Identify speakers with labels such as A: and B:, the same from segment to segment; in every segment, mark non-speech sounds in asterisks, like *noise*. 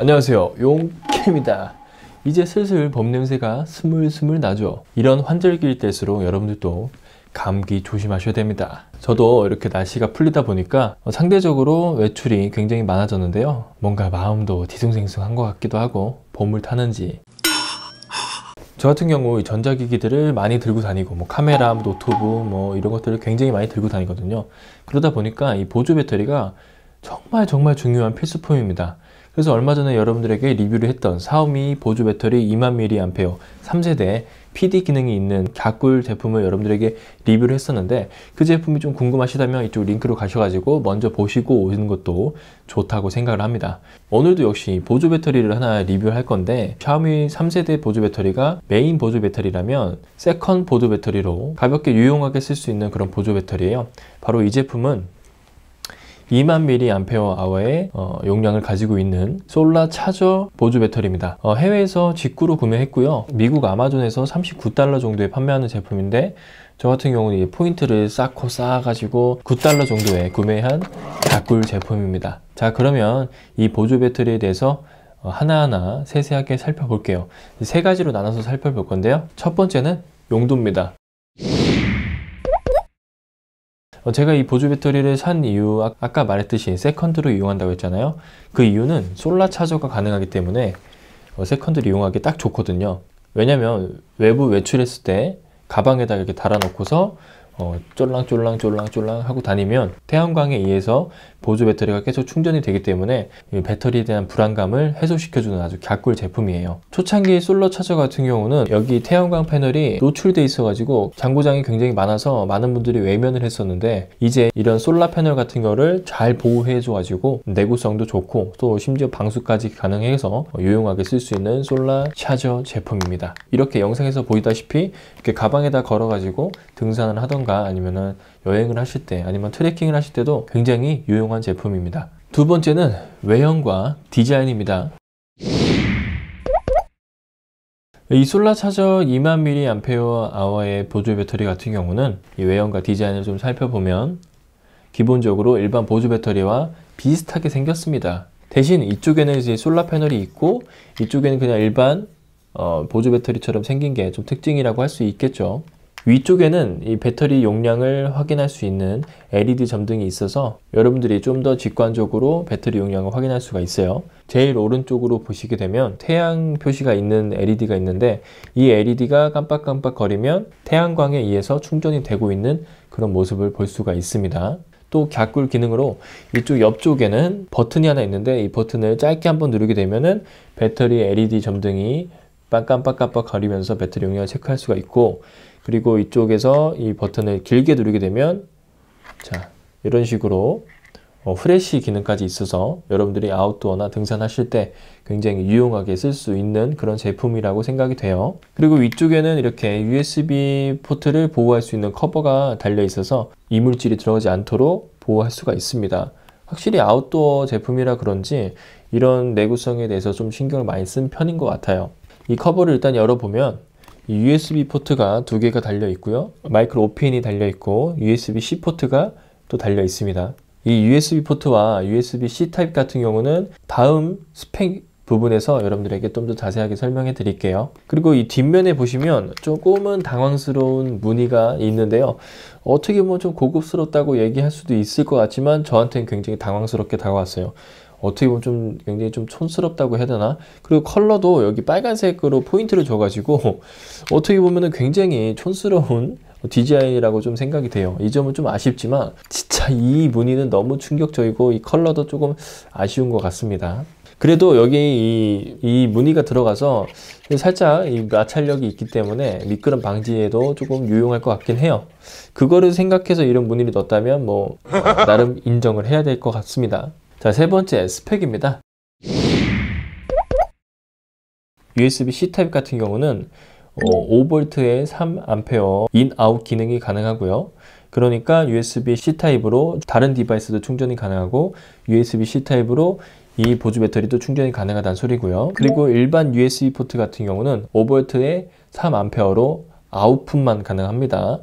A: 안녕하세요 용캠니다 이제 슬슬 봄 냄새가 스물스물 나죠 이런 환절기일 때일수록 여러분들도 감기 조심하셔야 됩니다 저도 이렇게 날씨가 풀리다 보니까 상대적으로 외출이 굉장히 많아졌는데요 뭔가 마음도 뒤숭생숭한 것 같기도 하고 봄을 타는지 저 같은 경우 전자기기들을 많이 들고 다니고 뭐 카메라, 뭐 노트북 뭐 이런 것들을 굉장히 많이 들고 다니거든요 그러다 보니까 이 보조 배터리가 정말 정말 중요한 필수품입니다 그래서 얼마 전에 여러분들에게 리뷰를 했던 샤오미 보조 배터리 2만 mAh 3세대 PD 기능이 있는 가꿀 제품을 여러분들에게 리뷰를 했었는데 그 제품이 좀 궁금하시다면 이쪽 링크로 가셔가지고 먼저 보시고 오는 시 것도 좋다고 생각을 합니다. 오늘도 역시 보조 배터리를 하나 리뷰할 건데 샤오미 3세대 보조 배터리가 메인 보조 배터리라면 세컨 보조 배터리로 가볍게 유용하게 쓸 수 있는 그런 보조 배터리예요. 바로 이 제품은 2만 mAh의 어, 용량을 가지고 있는 솔라 차저 보조 배터리입니다. 어, 해외에서 직구로 구매했고요. 미국 아마존에서 39달러 정도에 판매하는 제품인데 저 같은 경우는 포인트를 쌓고 쌓아가지고 9달러 정도에 구매한 가꿀 제품입니다. 자 그러면 이 보조 배터리에 대해서 어, 하나하나 세세하게 살펴볼게요. 세 가지로 나눠서 살펴볼 건데요. 첫 번째는 용도입니다. 어, 제가 이 보조 배터리를 산 이유 아, 아까 말했듯이 세컨드로 이용한다고 했잖아요 그 이유는 솔라 차저가 가능하기 때문에 어, 세컨드를 이용하기 딱 좋거든요 왜냐면 외부 외출했을 때 가방에다 이렇게 달아놓고서 어, 쫄랑쫄랑 쫄랑쫄랑 하고 다니면 태양광에 의해서 보조 배터리가 계속 충전이 되기 때문에 배터리에 대한 불안감을 해소시켜주는 아주 갓꿀 제품이에요 초창기 솔러 차저 같은 경우는 여기 태양광 패널이 노출돼 있어 가지고 장고장이 굉장히 많아서 많은 분들이 외면을 했었는데 이제 이런 솔라 패널 같은 거를 잘 보호해 줘 가지고 내구성도 좋고 또 심지어 방수까지 가능해서 유용하게 쓸 수 있는 솔라 차저 제품입니다 이렇게 영상에서 보이다시피 이렇게 가방에다 걸어 가지고 등산을 하던가 하가아니면 여행을 하실 때 아니면 트레킹을 하실 때도 굉장히 유용한 제품입니다. 두 번째는 외형과 디자인입니다. 이 솔라 차저 2만 mAh의 보조 배터리 같은 경우는 이 외형과 디자인을 좀 살펴보면 기본적으로 일반 보조 배터리와 비슷하게 생겼습니다. 대신 이쪽에는 이제 솔라 패널이 있고 이쪽에는 그냥 일반 어, 보조 배터리처럼 생긴 게 좀 특징이라고 할 수 있겠죠. 위쪽에는 이 배터리 용량을 확인할 수 있는 LED 점등이 있어서 여러분들이 좀 더 직관적으로 배터리 용량을 확인할 수가 있어요 제일 오른쪽으로 보시게 되면 태양 표시가 있는 LED가 있는데 이 LED가 깜빡깜빡 거리면 태양광에 의해서 충전이 되고 있는 그런 모습을 볼 수가 있습니다 또 갸꿀 기능으로 이쪽 옆쪽에는 버튼이 하나 있는데 이 버튼을 짧게 한번 누르게 되면은 배터리 LED 점등이 깜빡깜빡 거리면서 배터리 용량을 체크할 수가 있고 그리고 이쪽에서 이 버튼을 길게 누르게 되면 자 이런 식으로 어, 후레쉬 기능까지 있어서 여러분들이 아웃도어나 등산하실 때 굉장히 유용하게 쓸 수 있는 그런 제품이라고 생각이 돼요. 그리고 위쪽에는 이렇게 USB 포트를 보호할 수 있는 커버가 달려 있어서 이물질이 들어가지 않도록 보호할 수가 있습니다. 확실히 아웃도어 제품이라 그런지 이런 내구성에 대해서 좀 신경을 많이 쓴 편인 것 같아요. 이 커버를 일단 열어보면 USB 포트가 두 개가 달려 있고요. 마이크로 5핀이 달려 있고 USB-C 포트가 또 달려 있습니다. 이 USB 포트와 USB-C 타입 같은 경우는 다음 스펙 부분에서 여러분들에게 좀 더 자세하게 설명해 드릴게요. 그리고 이 뒷면에 보시면 조금은 당황스러운 무늬가 있는데요. 어떻게 보면 좀 고급스럽다고 얘기할 수도 있을 것 같지만 저한테는 굉장히 당황스럽게 다가왔어요. 어떻게 보면 좀 굉장히 좀 촌스럽다고 해야 되나? 그리고 컬러도 여기 빨간색으로 포인트를 줘가지고 *laughs* 어떻게 보면은 굉장히 촌스러운 디자인이라고 좀 생각이 돼요. 이 점은 좀 아쉽지만 진짜 이 무늬는 너무 충격적이고 이 컬러도 조금 아쉬운 것 같습니다. 그래도 여기 이, 이 무늬가 들어가서 살짝 이 마찰력이 있기 때문에 미끄럼 방지에도 조금 유용할 것 같긴 해요. 그거를 생각해서 이런 무늬를 넣었다면 뭐 *laughs* 나름 인정을 해야 될 것 같습니다. 자, 세 번째 스펙입니다. USB-C 타입 같은 경우는 어, 5V에 3A 인아웃 기능이 가능하고요. 그러니까 USB-C 타입으로 다른 디바이스도 충전이 가능하고 USB-C 타입으로 이 보조 배터리도 충전이 가능하다는 소리고요. 그리고 일반 USB 포트 같은 경우는 5V에 3A로 아웃풋만 가능합니다.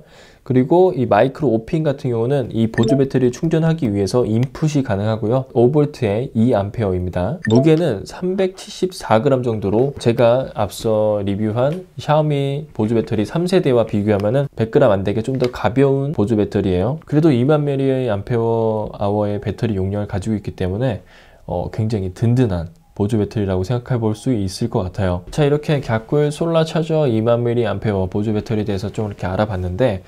A: 그리고 이 마이크로 오핀 같은 경우는 이 보조 배터리 를 충전하기 위해서 인풋이 가능하고요. 5V에 2A입니다. 무게는 374g 정도로 제가 앞서 리뷰한 샤오미 보조 배터리 3세대와 비교하면 100g 안 되게 좀 더 가벼운 보조 배터리예요. 그래도 2만 mAh의 암페어아워의 배터리 용량을 가지고 있기 때문에 어, 굉장히 든든한 보조 배터리라고 생각해 볼 수 있을 것 같아요 자 이렇게 갸골 솔라 차저 2만 mAh 보조 배터리에 대해서 좀 이렇게 알아봤는데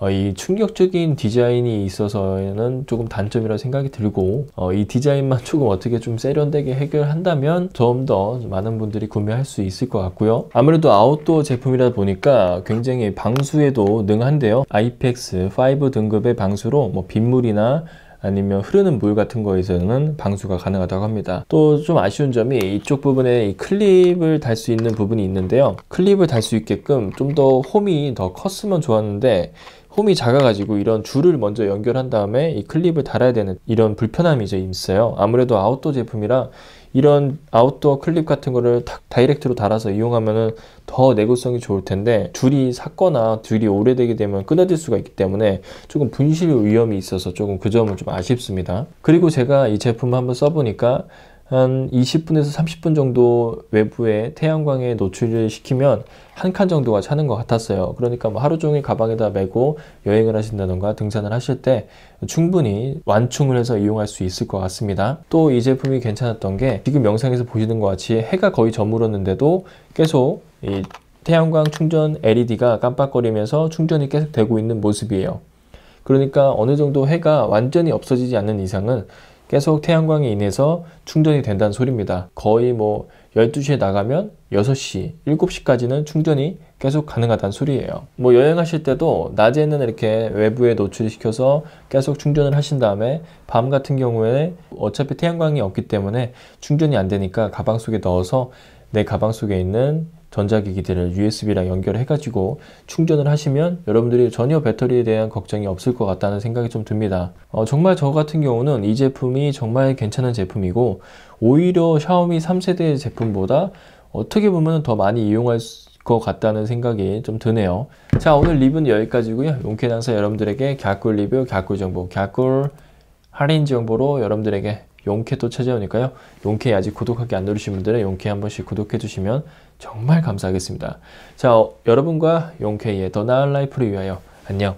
A: 어, 이 충격적인 디자인이 있어서는 조금 단점이라 생각이 들고 어, 이 디자인만 *laughs* 조금 어떻게 좀 세련되게 해결한다면 좀 더 많은 분들이 구매할 수 있을 것 같고요 아무래도 아웃도어 제품이다 보니까 굉장히 방수에도 능한데요 IPX 5 등급의 방수로 뭐 빗물이나 아니면 흐르는 물 같은 거에서는 방수가 가능하다고 합니다 또 좀 아쉬운 점이 이쪽 부분에 이 클립을 달 수 있는 부분이 있는데요 클립을 달 수 있게끔 좀 더 홈이 더 컸으면 좋았는데 홈이 작아가지고 이런 줄을 먼저 연결한 다음에 이 클립을 달아야 되는 이런 불편함이 이제 있어요. 아무래도 아웃도어 제품이라 이런 아웃도어 클립 같은 거를 탁 다이렉트로 달아서 이용하면은 더 내구성이 좋을 텐데 줄이 삭거나 줄이 오래되게 되면 끊어질 수가 있기 때문에 조금 분실 위험이 있어서 조금 그 점은 좀 아쉽습니다. 그리고 제가 이 제품 한번 써보니까 한 20분에서 30분 정도 외부에 태양광에 노출을 시키면 한 칸 정도가 차는 것 같았어요. 그러니까 뭐 하루 종일 가방에다 메고 여행을 하신다던가 등산을 하실 때 충분히 완충을 해서 이용할 수 있을 것 같습니다. 또 이 제품이 괜찮았던 게 지금 영상에서 보시는 것 같이 해가 거의 저물었는데도 계속 이 태양광 충전 LED가 깜빡거리면서 충전이 계속 되고 있는 모습이에요. 그러니까 어느 정도 해가 완전히 없어지지 않는 이상은 계속 태양광에 인해서 충전이 된다는 소리입니다. 거의 뭐 12시에 나가면 6시, 7시까지는 충전이 계속 가능하다는 소리예요. 뭐 여행하실 때도 낮에는 이렇게 외부에 노출 시켜서 계속 충전을 하신 다음에 밤 같은 경우에 어차피 태양광이 없기 때문에 충전이 안 되니까 가방 속에 넣어서 내 가방 속에 있는 전자기기들을 USB랑 연결해가지고 충전을 하시면 여러분들이 전혀 배터리에 대한 걱정이 없을 것 같다는 생각이 좀 듭니다. 어, 정말 저 같은 경우는 이 제품이 정말 괜찮은 제품이고 오히려 샤오미 3세대 제품보다 어떻게 보면 더 많이 이용할 것 같다는 생각이 좀 드네요. 자 오늘 리뷰는 여기까지고요. 용케 단사 여러분들에게 갸꿀 리뷰, 갸꿀 정보, 갸꿀 할인 정보로 여러분들에게 용케 도 찾아오니까요. 용케 아직 구독하기 안 누르신 분들은 용케 한 번씩 구독해 주시면 정말 감사하겠습니다. 자, 어, 여러분과 용케의 더 나은 라이프를 위하여 안녕.